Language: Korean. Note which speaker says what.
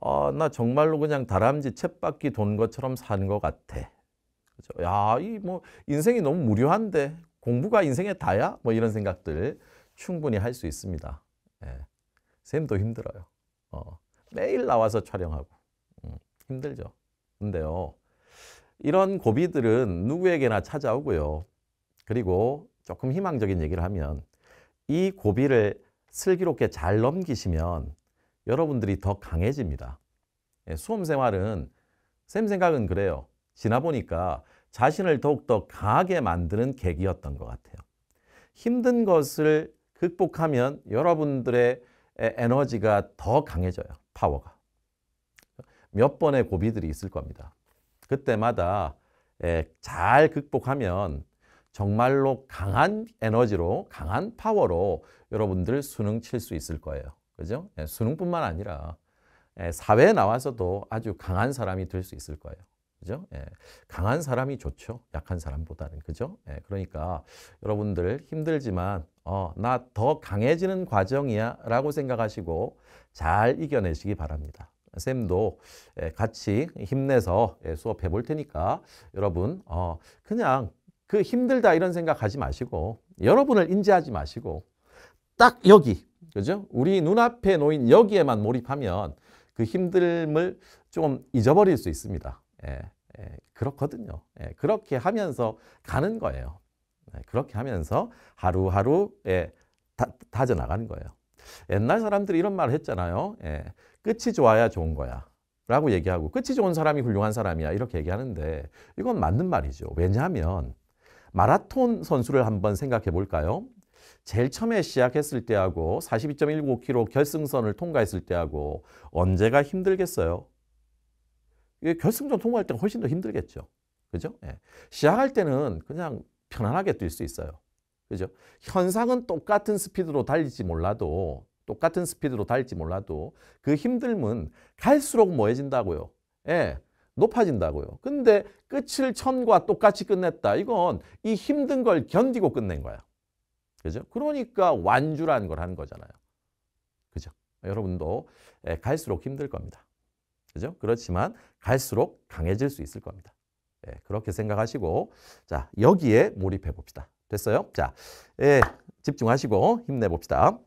Speaker 1: 아, 나 정말로 그냥 다람쥐 쳇바퀴돈 것처럼 산 것 같아. 그죠? 야, 이 뭐 인생이 너무 무료한데 공부가 인생의 다야? 뭐 이런 생각들 충분히 할 수 있습니다. 예. 쌤도 힘들어요. 어, 매일 나와서 촬영하고 음, 힘들죠. 근데요, 이런 고비들은 누구에게나 찾아오고요. 그리고 조금 희망적인 얘기를 하면 이 고비를 슬기롭게 잘 넘기시면 여러분들이 더 강해집니다. 예, 수험 생활은 쌤 생각은 그래요. 지나 보니까 자신을 더욱더 강하게 만드는 계기였던 것 같아요. 힘든 것을 극복하면 여러분들의 에너지가 더 강해져요. 파워가. 몇 번의 고비들이 있을 겁니다. 그때마다 잘 극복하면 정말로 강한 에너지로 강한 파워로 여러분들 수능 칠 수 있을 거예요. 그죠? 예, 수능뿐만 아니라 예, 사회에 나와서도 아주 강한 사람이 될 수 있을 거예요. 그죠? 예, 강한 사람이 좋죠. 약한 사람보다는. 그죠? 예, 그러니까 여러분들 힘들지만 어, 나더 강해지는 과정이야 라고 생각하시고 잘 이겨내시기 바랍니다. 쌤도 예, 같이 힘내서 수업해 볼 테니까 여러분 어, 그냥 그 힘들다 이런 생각하지 마시고 여러분을 인지하지 마시고 딱 여기 그죠? 우리 눈앞에 놓인 여기에만 몰입하면 그 힘듦을 좀 잊어버릴 수 있습니다. 예, 예, 그렇거든요. 예, 그렇게 하면서 가는 거예요. 예, 그렇게 하면서 하루하루 예, 다, 져나가는 거예요. 옛날 사람들이 이런 말을 했잖아요. 예, 끝이 좋아야 좋은 거야. 라고 얘기하고 끝이 좋은 사람이 훌륭한 사람이야 이렇게 얘기하는데 이건 맞는 말이죠. 왜냐하면 마라톤 선수를 한번 생각해 볼까요? 제일 처음에 시작했을 때하고 42.195km 결승선을 통과했을 때하고 언제가 힘들겠어요? 결승선 통과할 때가 훨씬 더 힘들겠죠. 그죠? 예. 시작할 때는 그냥 편안하게 뛸 수 있어요. 그죠? 현상은 똑같은 스피드로 달릴지 몰라도 똑같은 스피드로 달릴지 몰라도 그 힘듦은 갈수록 뭐해진다고요? 예. 높아진다고요. 근데 끝을 천과 똑같이 끝냈다. 이건 이 힘든 걸 견디고 끝낸 거야. 그죠? 그러니까 완주라는 걸 하는 거잖아요. 그죠? 여러분도 예, 갈수록 힘들 겁니다. 그죠? 그렇지만 갈수록 강해질 수 있을 겁니다. 예, 그렇게 생각하시고 자 여기에 몰입해 봅시다. 됐어요? 자, 예, 집중하시고 힘내 봅시다.